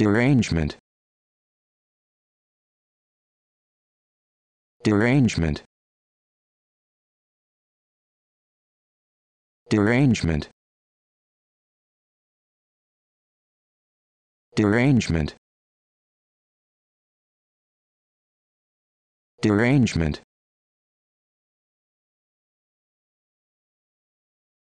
derangement derangement derangement derangement derangement